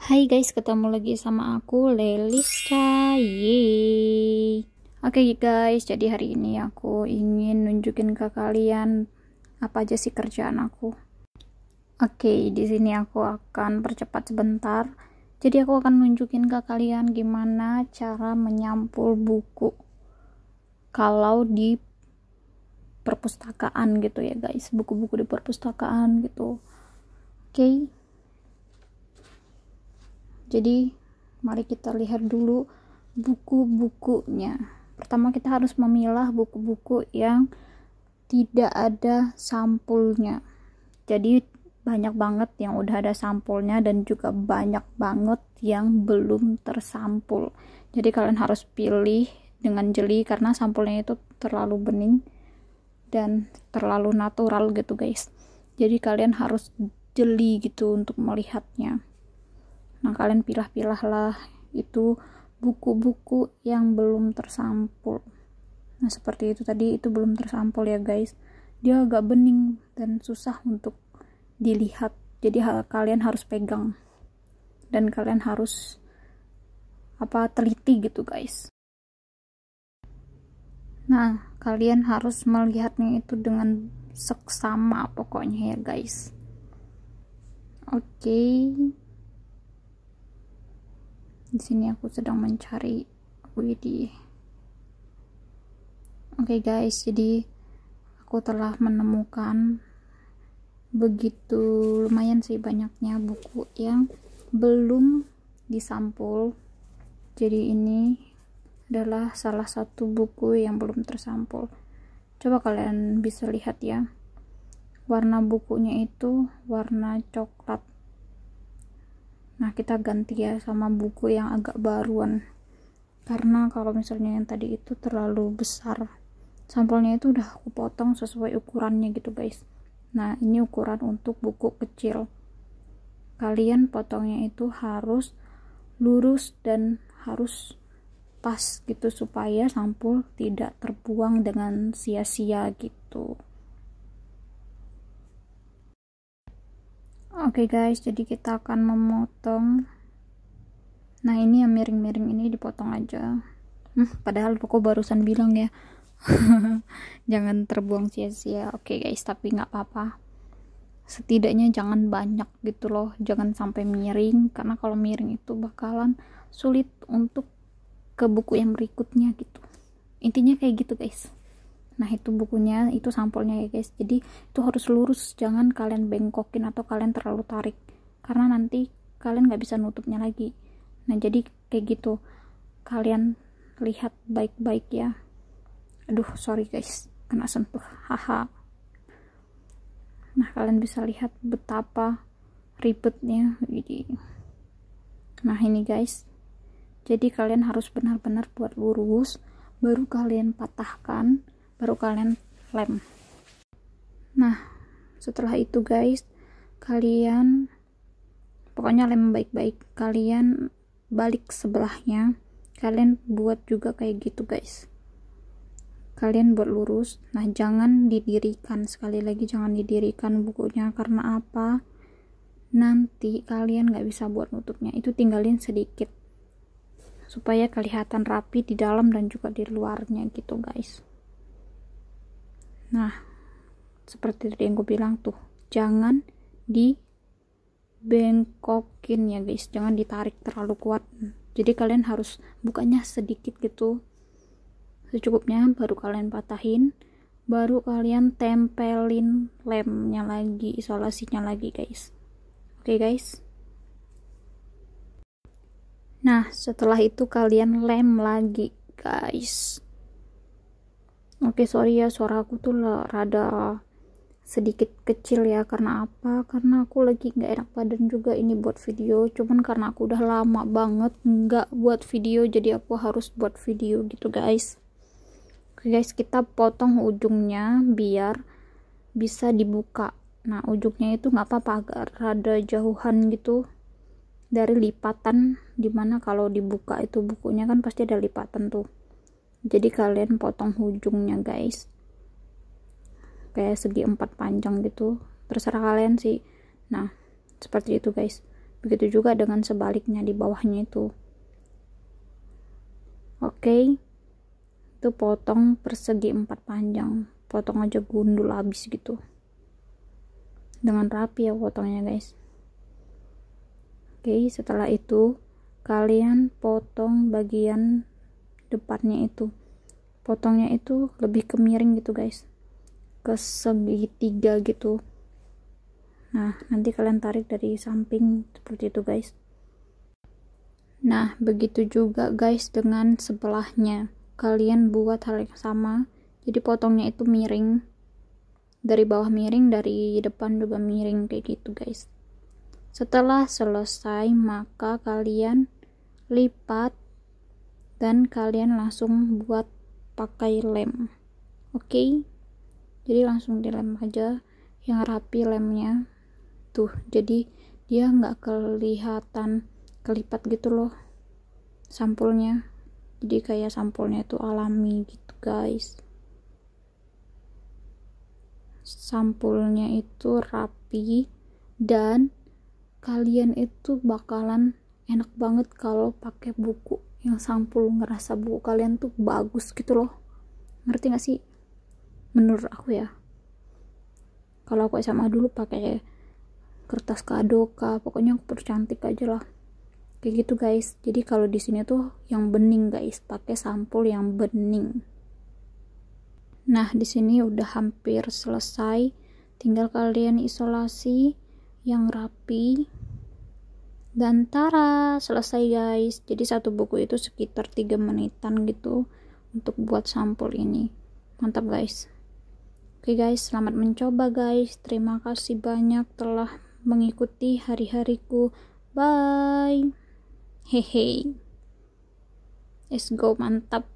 Hai guys, ketemu lagi sama aku Lelisa. Yeay. Oke okay guys, jadi hari ini aku ingin nunjukin ke kalian apa aja sih kerjaan aku. Oke, okay, di sini aku akan percepat sebentar. Jadi aku akan nunjukin ke kalian gimana cara menyampul buku kalau di perpustakaan gitu ya guys, buku-buku di perpustakaan gitu. Oke. Okay jadi, mari kita lihat dulu buku-bukunya. Pertama kita harus memilah buku-buku yang tidak ada sampulnya. Jadi banyak banget yang udah ada sampulnya dan juga banyak banget yang belum tersampul. Jadi kalian harus pilih dengan jeli karena sampulnya itu terlalu bening dan terlalu natural gitu guys. Jadi kalian harus jeli gitu untuk melihatnya. Nah, kalian pilah-pilahlah itu buku-buku yang belum tersampul. Nah, seperti itu tadi itu belum tersampul ya, guys. Dia agak bening dan susah untuk dilihat. Jadi hal kalian harus pegang dan kalian harus apa teliti gitu, guys. Nah, kalian harus melihatnya itu dengan seksama pokoknya ya, guys. Oke. Okay di sini aku sedang mencari Widih oke okay guys jadi aku telah menemukan begitu lumayan sih banyaknya buku yang belum disampul jadi ini adalah salah satu buku yang belum tersampul coba kalian bisa lihat ya warna bukunya itu warna coklat nah kita ganti ya sama buku yang agak baruan karena kalau misalnya yang tadi itu terlalu besar sampulnya itu udah aku potong sesuai ukurannya gitu guys nah ini ukuran untuk buku kecil kalian potongnya itu harus lurus dan harus pas gitu supaya sampul tidak terbuang dengan sia-sia gitu Oke okay guys, jadi kita akan memotong. Nah, ini yang miring-miring ini dipotong aja. Hmm, padahal aku barusan bilang ya. jangan terbuang sia-sia. Oke okay guys, tapi nggak apa-apa. Setidaknya jangan banyak gitu loh, jangan sampai miring karena kalau miring itu bakalan sulit untuk ke buku yang berikutnya gitu. Intinya kayak gitu guys nah itu bukunya itu sampulnya ya guys jadi itu harus lurus jangan kalian bengkokin atau kalian terlalu tarik karena nanti kalian nggak bisa nutupnya lagi nah jadi kayak gitu kalian lihat baik-baik ya aduh sorry guys kena sentuh haha nah kalian bisa lihat betapa ribetnya jadi nah ini guys jadi kalian harus benar-benar buat lurus baru kalian patahkan baru kalian lem nah setelah itu guys kalian pokoknya lem baik-baik kalian balik sebelahnya kalian buat juga kayak gitu guys kalian buat lurus nah jangan didirikan sekali lagi jangan didirikan bukunya karena apa nanti kalian gak bisa buat nutupnya itu tinggalin sedikit supaya kelihatan rapi di dalam dan juga di luarnya gitu guys Nah, seperti tadi yang gue bilang tuh, jangan di bengkokin ya guys, jangan ditarik terlalu kuat. Jadi kalian harus bukanya sedikit gitu, secukupnya baru kalian patahin, baru kalian tempelin lemnya lagi, isolasinya lagi guys. Oke okay, guys. Nah, setelah itu kalian lem lagi, guys. Oke, okay, sorry ya, suara aku tuh rada sedikit kecil ya. Karena apa? Karena aku lagi nggak enak badan juga ini buat video. Cuman karena aku udah lama banget nggak buat video, jadi aku harus buat video gitu guys. Oke okay, guys, kita potong ujungnya biar bisa dibuka. Nah, ujungnya itu nggak apa-apa agak rada jauhan gitu dari lipatan dimana kalau dibuka itu bukunya kan pasti ada lipatan tuh jadi kalian potong ujungnya guys kayak segi empat panjang gitu terserah kalian sih nah seperti itu guys begitu juga dengan sebaliknya di bawahnya itu oke okay. itu potong persegi empat panjang potong aja gundul habis gitu dengan rapi ya potongnya guys oke okay, setelah itu kalian potong bagian depannya itu potongnya itu lebih ke miring gitu guys ke segitiga gitu nah nanti kalian tarik dari samping seperti itu guys nah begitu juga guys dengan sebelahnya kalian buat hal yang sama jadi potongnya itu miring dari bawah miring dari depan juga miring kayak gitu guys setelah selesai maka kalian lipat dan kalian langsung buat pakai lem oke okay? jadi langsung dilem aja yang rapi lemnya tuh jadi dia nggak kelihatan kelipat gitu loh sampulnya jadi kayak sampulnya itu alami gitu guys sampulnya itu rapi dan kalian itu bakalan enak banget kalau pakai buku yang sampul ngerasa buku kalian tuh bagus gitu loh ngerti gak sih menurut aku ya kalau aku sama dulu pakai kertas kado kah pokoknya aku percantik aja lah kayak gitu guys jadi kalau di sini tuh yang bening guys pakai sampul yang bening nah di sini udah hampir selesai tinggal kalian isolasi yang rapi dan tara selesai guys jadi satu buku itu sekitar 3 menitan gitu untuk buat sampul ini mantap guys oke guys selamat mencoba guys terima kasih banyak telah mengikuti hari-hariku bye hehe let's go mantap